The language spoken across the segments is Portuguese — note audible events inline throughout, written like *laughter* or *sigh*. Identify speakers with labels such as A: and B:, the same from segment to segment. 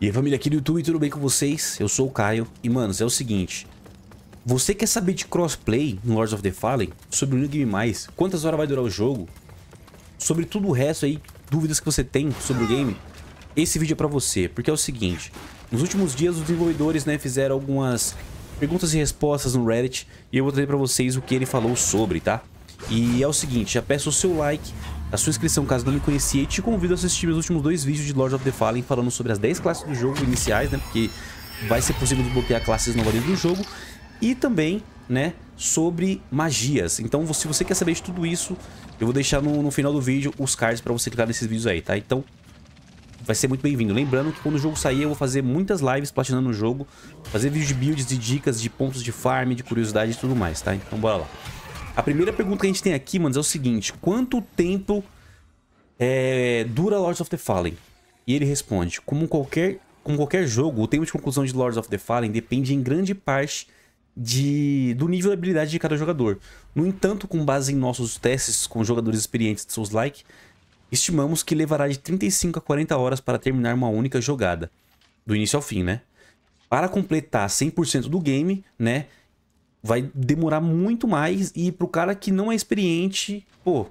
A: E aí família aqui do YouTube, tudo bem com vocês? Eu sou o Caio e manos, é o seguinte Você quer saber de crossplay no Lords of the Fallen? Sobre o New Game Mais, quantas horas vai durar o jogo? Sobre tudo o resto aí, dúvidas que você tem sobre o game Esse vídeo é pra você, porque é o seguinte Nos últimos dias os desenvolvedores né, fizeram algumas perguntas e respostas no Reddit E eu vou trazer pra vocês o que ele falou sobre, tá? E é o seguinte, já peço o seu like a sua inscrição caso não me conhecia e te convido a assistir meus últimos dois vídeos de Lord of the Fallen falando sobre as 10 classes do jogo iniciais, né? Porque vai ser possível desbloquear classes novas dentro do jogo e também, né, sobre magias. Então, se você quer saber de tudo isso, eu vou deixar no, no final do vídeo os cards para você clicar nesses vídeos aí, tá? Então, vai ser muito bem-vindo. Lembrando que quando o jogo sair, eu vou fazer muitas lives platinando o jogo, fazer vídeos de builds, de dicas, de pontos de farm, de curiosidade e tudo mais, tá? Então, bora lá. A primeira pergunta que a gente tem aqui, mano, é o seguinte. Quanto tempo é, dura Lords of the Fallen? E ele responde, como qualquer, como qualquer jogo, o tempo de conclusão de Lords of the Fallen depende em grande parte de, do nível de habilidade de cada jogador. No entanto, com base em nossos testes com jogadores experientes de Souls-like, estimamos que levará de 35 a 40 horas para terminar uma única jogada, do início ao fim, né? Para completar 100% do game, né, vai demorar muito mais e pro cara que não é experiente, pô,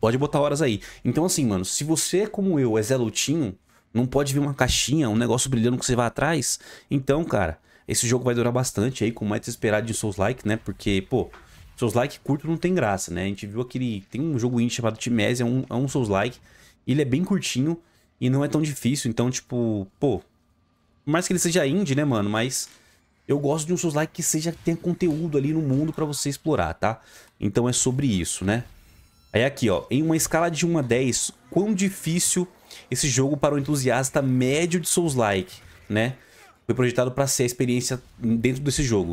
A: pode botar horas aí. Então assim, mano, se você como eu é Zé Lutinho, não pode ver uma caixinha, um negócio brilhando que você vai atrás, então, cara, esse jogo vai durar bastante aí, como é desesperado de Souls Like, né? Porque, pô, Souls Like curto não tem graça, né? A gente viu aquele, tem um jogo indie chamado Timésia, é um, é um Souls Like, ele é bem curtinho e não é tão difícil, então, tipo, pô, mais que ele seja indie, né, mano, mas eu gosto de um Souls like que seja tenha conteúdo ali no mundo para você explorar, tá? Então é sobre isso, né? Aí aqui, ó, em uma escala de 1 a 10, quão difícil esse jogo para o entusiasta médio de Souls like, né? Foi projetado para ser a experiência dentro desse jogo.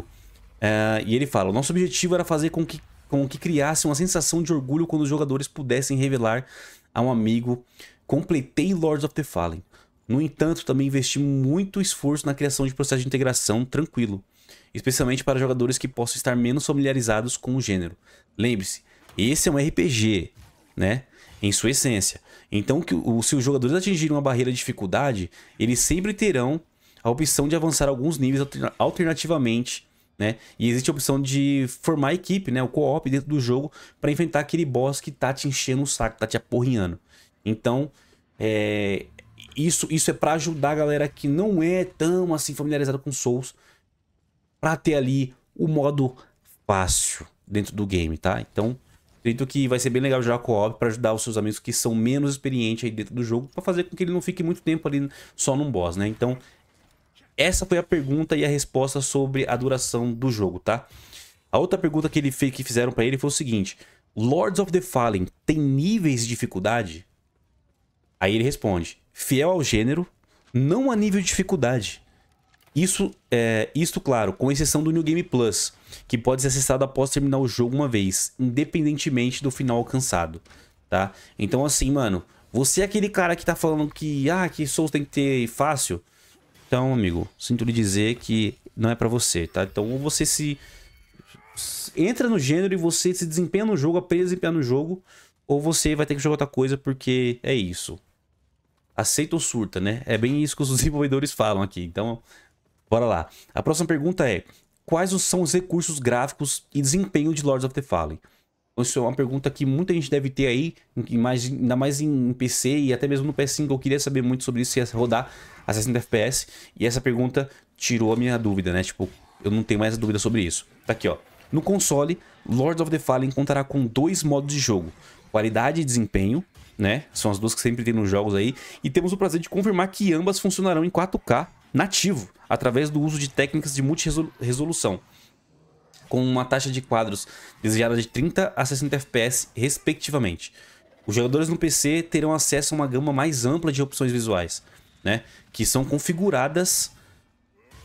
A: Uh, e ele fala: nosso objetivo era fazer com que, com que criasse uma sensação de orgulho quando os jogadores pudessem revelar a um amigo. Completei Lords of the Fallen. No entanto, também investi muito esforço na criação de processos de integração tranquilo, especialmente para jogadores que possam estar menos familiarizados com o gênero. Lembre-se, esse é um RPG, né? Em sua essência. Então, que o, se os jogadores atingirem uma barreira de dificuldade, eles sempre terão a opção de avançar alguns níveis alternativamente, né? E existe a opção de formar a equipe, né? O co-op dentro do jogo para enfrentar aquele boss que tá te enchendo o saco, tá te aporrinhando. Então, é, isso, isso é para ajudar a galera que não é tão assim familiarizada com Souls para ter ali o modo fácil dentro do game, tá? Então, acredito que vai ser bem legal jogar co-op para ajudar os seus amigos que são menos experientes aí dentro do jogo para fazer com que ele não fique muito tempo ali só num boss, né? Então, essa foi a pergunta e a resposta sobre a duração do jogo, tá? A outra pergunta que ele fez, que fizeram para ele foi o seguinte: Lords of the Fallen tem níveis de dificuldade? Aí ele responde: fiel ao gênero, não a nível de dificuldade. Isso, é, isto, claro, com exceção do New Game Plus, que pode ser acessado após terminar o jogo uma vez, independentemente do final alcançado, tá? Então, assim, mano, você é aquele cara que tá falando que, ah, que Souls tem que ter fácil. Então, amigo, sinto lhe dizer que não é para você, tá? Então, ou você se. entra no gênero e você se desempenha no jogo, aprende a desempenhar no jogo, ou você vai ter que jogar outra coisa porque é isso aceita ou surta, né? É bem isso que os *laughs* desenvolvedores falam aqui. Então, bora lá. A próxima pergunta é: quais são os recursos gráficos e desempenho de Lords of the Fallen? Então, isso é uma pergunta que muita gente deve ter aí, ainda mais em PC e até mesmo no PS5. Eu queria saber muito sobre isso, se ia rodar a 60 FPS. E essa pergunta tirou a minha dúvida, né? Tipo, eu não tenho mais dúvida sobre isso. Tá aqui, ó. No console, Lords of the Fallen contará com dois modos de jogo: qualidade e desempenho né? São as duas que sempre tem nos jogos aí. E temos o prazer de confirmar que ambas funcionarão em 4K nativo, através do uso de técnicas de multiresolução, com uma taxa de quadros desejada de 30 a 60 FPS, respectivamente. Os jogadores no PC terão acesso a uma gama mais ampla de opções visuais, né? Que são configuradas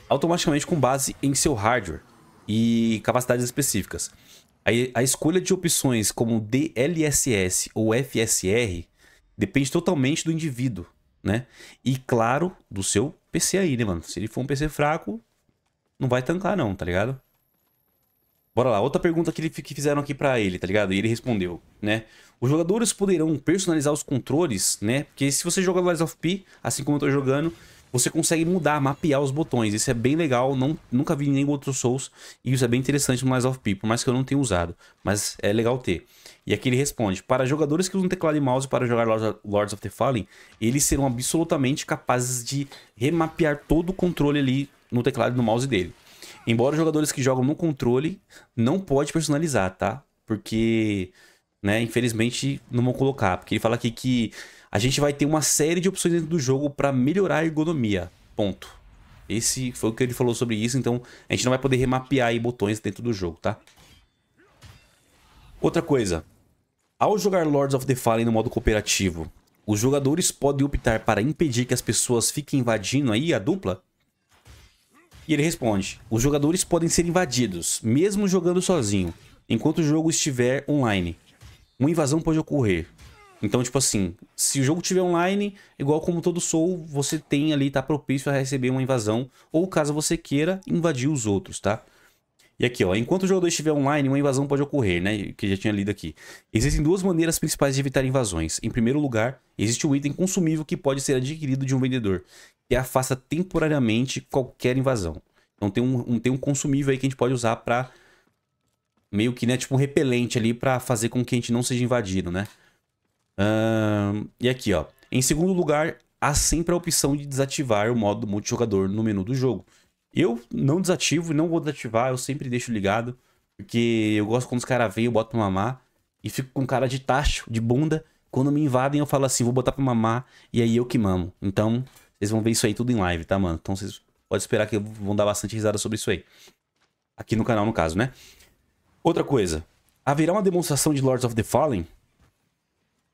A: automaticamente com base em seu hardware e capacidades específicas. A, escolha de opções como DLSS ou FSR depende totalmente do indivíduo, né? E claro, do seu PC aí, né, mano? Se ele for um PC fraco, não vai tancar não, tá ligado? Bora lá, outra pergunta que, ele, que fizeram aqui pra ele, tá ligado? E ele respondeu, né? Os jogadores poderão personalizar os controles, né? Porque se você joga Lies of P, assim como eu tô jogando, você consegue mudar, mapear os botões. Isso é bem legal, não, nunca vi nenhum outro Souls, e isso é bem interessante no Lies of People, por mais que eu não tenha usado, mas é legal ter. E aqui ele responde, para jogadores que usam teclado e mouse para jogar Lords of the Fallen, eles serão absolutamente capazes de remapear todo o controle ali no teclado e no mouse dele. Embora jogadores que jogam no controle, não pode personalizar, tá? Porque, né, infelizmente não vão colocar, porque ele fala aqui que a gente vai ter uma série de opções dentro do jogo para melhorar a ergonomia. Ponto. Esse foi o que ele falou sobre isso, então a gente não vai poder remapear botões dentro do jogo, tá? Outra coisa. Ao jogar Lords of the Fallen no modo cooperativo, os jogadores podem optar para impedir que as pessoas fiquem invadindo aí a dupla? E ele responde: Os jogadores podem ser invadidos, mesmo jogando sozinho, enquanto o jogo estiver online. Uma invasão pode ocorrer, então, tipo assim, se o jogo tiver online, igual como todo Soul, você tem ali, tá propício a receber uma invasão, ou caso você queira, invadir os outros, tá? E aqui, ó, enquanto o jogador estiver online, uma invasão pode ocorrer, né? Que já tinha lido aqui. Existem duas maneiras principais de evitar invasões. Em primeiro lugar, existe um item consumível que pode ser adquirido de um vendedor, que afasta temporariamente qualquer invasão. Então tem um, um tem um consumível aí que a gente pode usar pra meio que, né, tipo um repelente ali pra fazer com que a gente não seja invadido, né? e aqui, ó. Em segundo lugar, há sempre a opção de desativar o modo multijogador no menu do jogo. Eu não desativo e não vou desativar, eu sempre deixo ligado, porque eu gosto quando os caras veem, eu boto pra mamar e fico com cara de tacho, de bunda. Quando me invadem, eu falo assim, vou botar pra mamar e aí eu que mamo. Então, vocês vão ver isso aí tudo em live, tá, mano? Então, vocês podem esperar que vão dar bastante risada sobre isso aí. Aqui no canal, no caso, né? Outra coisa. Haverá uma demonstração de Lords of the Fallen?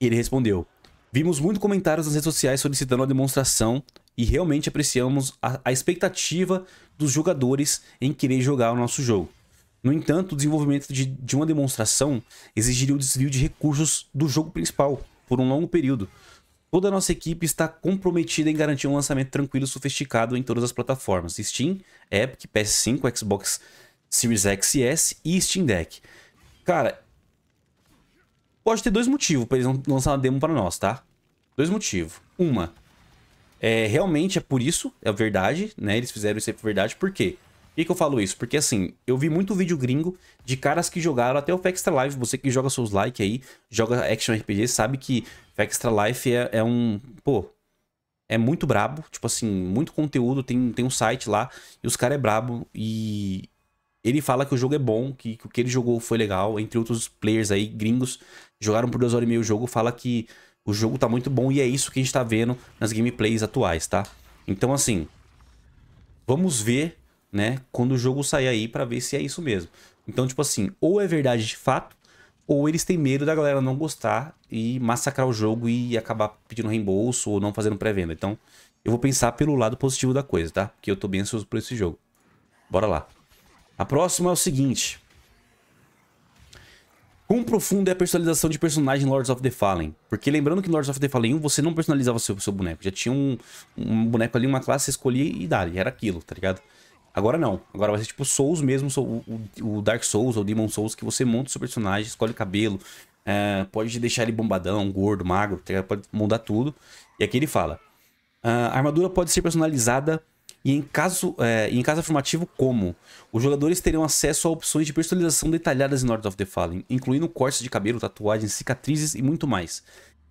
A: E ele respondeu: Vimos muitos comentários nas redes sociais solicitando a demonstração e realmente apreciamos a, a expectativa dos jogadores em querer jogar o nosso jogo. No entanto, o desenvolvimento de, de, uma demonstração exigiria o desvio de recursos do jogo principal por um longo período. Toda a nossa equipe está comprometida em garantir um lançamento tranquilo e sofisticado em todas as plataformas: Steam, Epic, PS5, Xbox Series X e S e Steam Deck. Cara, Pode ter dois motivos pra eles não lançar uma demo pra nós, tá? Dois motivos. Uma, é, realmente é por isso, é verdade, né? Eles fizeram isso aí por verdade. Por quê? Por que, que eu falo isso? Porque assim, eu vi muito vídeo gringo de caras que jogaram até o Extra Life. Você que joga seus likes aí, joga Action RPG, sabe que Extra Life é, é um. Pô, é muito brabo. Tipo assim, muito conteúdo. Tem, tem um site lá e os caras é brabo. E ele fala que o jogo é bom, que, que o que ele jogou foi legal, entre outros players aí, gringos jogaram por duas horas e meia o jogo, fala que o jogo tá muito bom e é isso que a gente tá vendo nas gameplays atuais, tá? Então, assim, vamos ver, né, quando o jogo sair aí para ver se é isso mesmo. Então, tipo assim, ou é verdade de fato, ou eles têm medo da galera não gostar e massacrar o jogo e acabar pedindo reembolso ou não fazendo pré-venda. Então, eu vou pensar pelo lado positivo da coisa, tá? Porque eu tô bem ansioso por esse jogo. Bora lá. A próxima é o seguinte. Quão profundo é a personalização de personagem em Lords of the Fallen? Porque lembrando que em Lords of the Fallen 1 você não personalizava seu, seu boneco. Já tinha um, um boneco ali, uma classe, você escolhia e dali, era aquilo, tá ligado? Agora não. Agora vai ser tipo Souls mesmo, o, o Dark Souls ou Demon Souls, que você monta o seu personagem, escolhe cabelo, é, pode deixar ele bombadão, gordo, magro, tá pode mudar tudo. E aqui ele fala: ah, a armadura pode ser personalizada e em caso, é, em caso afirmativo, como? Os jogadores teriam acesso a opções de personalização detalhadas em Lord of the Fallen, incluindo cortes de cabelo, tatuagens, cicatrizes e muito mais.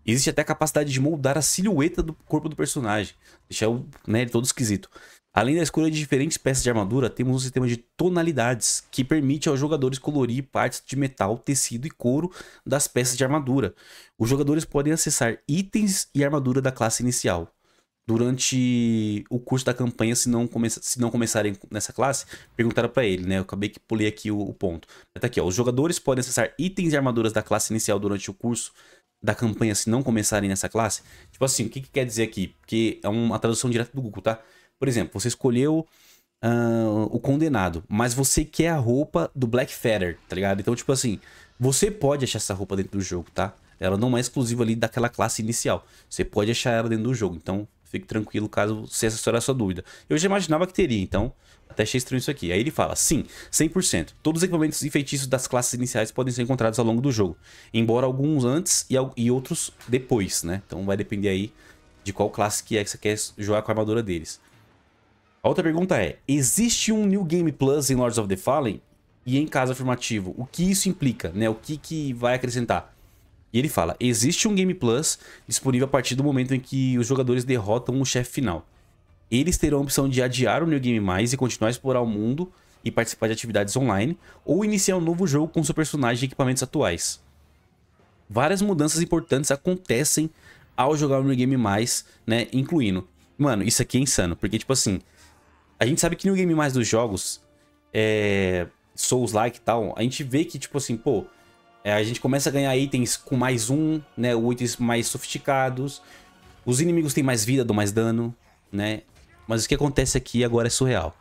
A: Existe até a capacidade de moldar a silhueta do corpo do personagem, deixar o, né, todo esquisito. Além da escolha de diferentes peças de armadura, temos um sistema de tonalidades que permite aos jogadores colorir partes de metal, tecido e couro das peças de armadura. Os jogadores podem acessar itens e armadura da classe inicial durante o curso da campanha, se não, come... se não começarem nessa classe, perguntaram para ele, né? Eu acabei que pulei aqui o, o ponto. Tá aqui, ó. Os jogadores podem acessar itens e armaduras da classe inicial durante o curso da campanha, se não começarem nessa classe. Tipo assim, o que, que quer dizer aqui? Porque é uma tradução direta do Google, tá? Por exemplo, você escolheu uh, o condenado, mas você quer a roupa do Black Feather, tá ligado? Então, tipo assim, você pode achar essa roupa dentro do jogo, tá? Ela não é exclusiva ali daquela classe inicial. Você pode achar ela dentro do jogo. Então, Fique tranquilo caso se assessorar a sua é dúvida. Eu já imaginava que teria, então até achei estranho isso aqui. Aí ele fala: sim, 100%. Todos os equipamentos e feitiços das classes iniciais podem ser encontrados ao longo do jogo, embora alguns antes e, e outros depois, né? Então vai depender aí de qual classe que é que você quer jogar com a armadura deles. A outra pergunta é: existe um New Game Plus em Lords of the Fallen? E em caso afirmativo, o que isso implica, né? O que, que vai acrescentar? E ele fala: existe um Game Plus disponível a partir do momento em que os jogadores derrotam o chefe final. Eles terão a opção de adiar o New Game Mais e continuar a explorar o mundo e participar de atividades online, ou iniciar um novo jogo com seu personagem e equipamentos atuais. Várias mudanças importantes acontecem ao jogar o New Game Mais, né? Incluindo. Mano, isso aqui é insano, porque, tipo assim, a gente sabe que no Game Mais dos jogos, é... Souls-like e tal, a gente vê que, tipo assim, pô, é, a gente começa a ganhar itens com mais um, né? Itens mais sofisticados. Os inimigos têm mais vida, dão mais dano, né? Mas o que acontece aqui agora é surreal.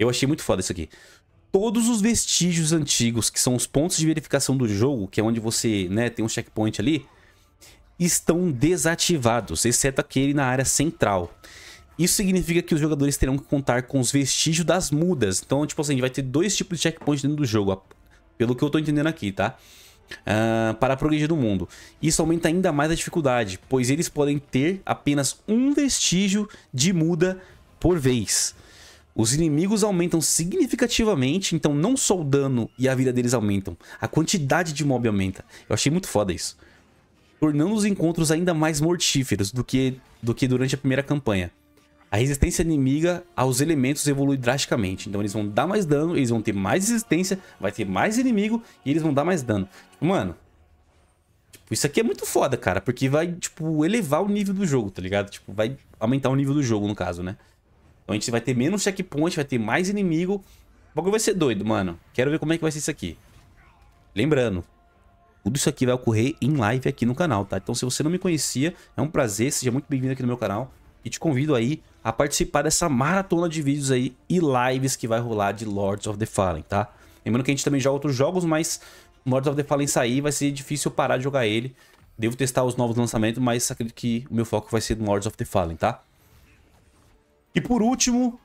A: Eu achei muito foda isso aqui. Todos os vestígios antigos, que são os pontos de verificação do jogo, que é onde você né, tem um checkpoint ali, estão desativados, exceto aquele na área central. Isso significa que os jogadores terão que contar com os vestígios das mudas. Então, tipo assim, a gente vai ter dois tipos de checkpoint dentro do jogo, pelo que eu tô entendendo aqui, tá? uh, para progredir no mundo. Isso aumenta ainda mais a dificuldade, pois eles podem ter apenas um vestígio de muda por vez. Os inimigos aumentam significativamente, então não só o dano e a vida deles aumentam, a quantidade de mob aumenta. Eu achei muito foda isso. Tornando os encontros ainda mais mortíferos do que, do que durante a primeira campanha a resistência inimiga aos elementos evolui drasticamente. Então eles vão dar mais dano, eles vão ter mais resistência, vai ter mais inimigo e eles vão dar mais dano. Mano, tipo, isso aqui é muito foda, cara, porque vai, tipo, elevar o nível do jogo, tá ligado? Tipo, vai aumentar o nível do jogo, no caso, né? Então a gente vai ter menos checkpoint, vai ter mais inimigo. O bagulho vai ser doido, mano. Quero ver como é que vai ser isso aqui. Lembrando, tudo isso aqui vai ocorrer em live aqui no canal, tá? Então se você não me conhecia, é um prazer, seja muito bem-vindo aqui no meu canal. E te convido aí a participar dessa maratona de vídeos aí e lives que vai rolar de Lords of the Fallen, tá? Lembrando que a gente também joga outros jogos, mas Lords of the Fallen sair vai ser difícil parar de jogar ele. Devo testar os novos lançamentos, mas acredito que o meu foco vai ser no Lords of the Fallen, tá? E por último,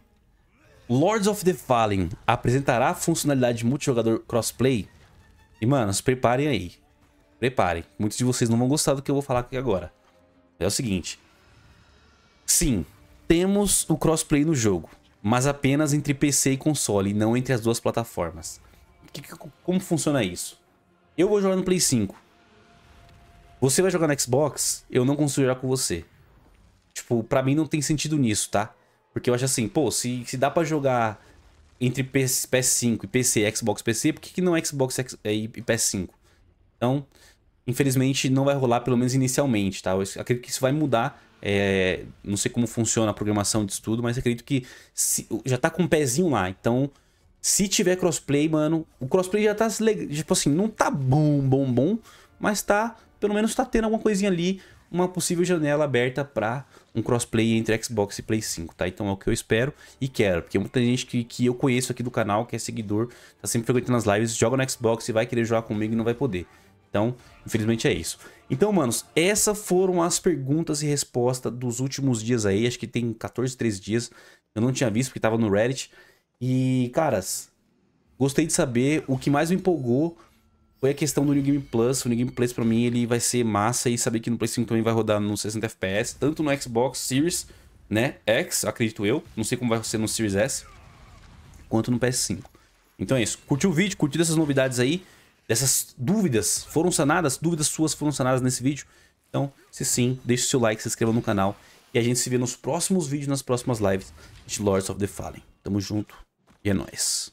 A: Lords of the Fallen apresentará a funcionalidade multijogador crossplay? E, mano, se preparem aí. Preparem. Muitos de vocês não vão gostar do que eu vou falar aqui agora. É o seguinte, Sim, temos o crossplay no jogo, mas apenas entre PC e console, não entre as duas plataformas. Que, que, como funciona isso? Eu vou jogar no Play 5. Você vai jogar no Xbox, eu não consigo jogar com você. Tipo, pra mim não tem sentido nisso, tá? Porque eu acho assim, pô, se, se dá pra jogar entre PS, PS5 e PC, Xbox PC, por que, que não é Xbox e PS5? Então, infelizmente não vai rolar, pelo menos inicialmente, tá? Eu acredito que isso vai mudar é, não sei como funciona a programação disso tudo, mas acredito que se, já tá com um pezinho lá. Então, se tiver crossplay, mano, o crossplay já tá, tipo assim, não tá bom, bom, bom, mas tá, pelo menos tá tendo alguma coisinha ali, uma possível janela aberta pra um crossplay entre Xbox e Play 5, tá? Então é o que eu espero e quero, porque muita gente que, que eu conheço aqui do canal, que é seguidor, tá sempre frequentando as lives, joga no Xbox e vai querer jogar comigo e não vai poder. Então, infelizmente é isso. Então, manos, essas foram as perguntas e respostas dos últimos dias aí. Acho que tem 14, 13 dias. Eu não tinha visto porque tava no Reddit. E, caras, gostei de saber. O que mais me empolgou foi a questão do New Game Plus. O New Game Plus, pra mim, ele vai ser massa. E saber que no Play 5 também vai rodar no 60 FPS. Tanto no Xbox Series, né? X, acredito eu. Não sei como vai ser no Series S. Quanto no PS5. Então é isso. Curtiu o vídeo, curtiu essas novidades aí dessas dúvidas foram sanadas, dúvidas suas foram sanadas nesse vídeo. Então, se sim, deixe seu like, se inscreva no canal e a gente se vê nos próximos vídeos, nas próximas lives de Lords of the Fallen. Tamo junto e é nóis.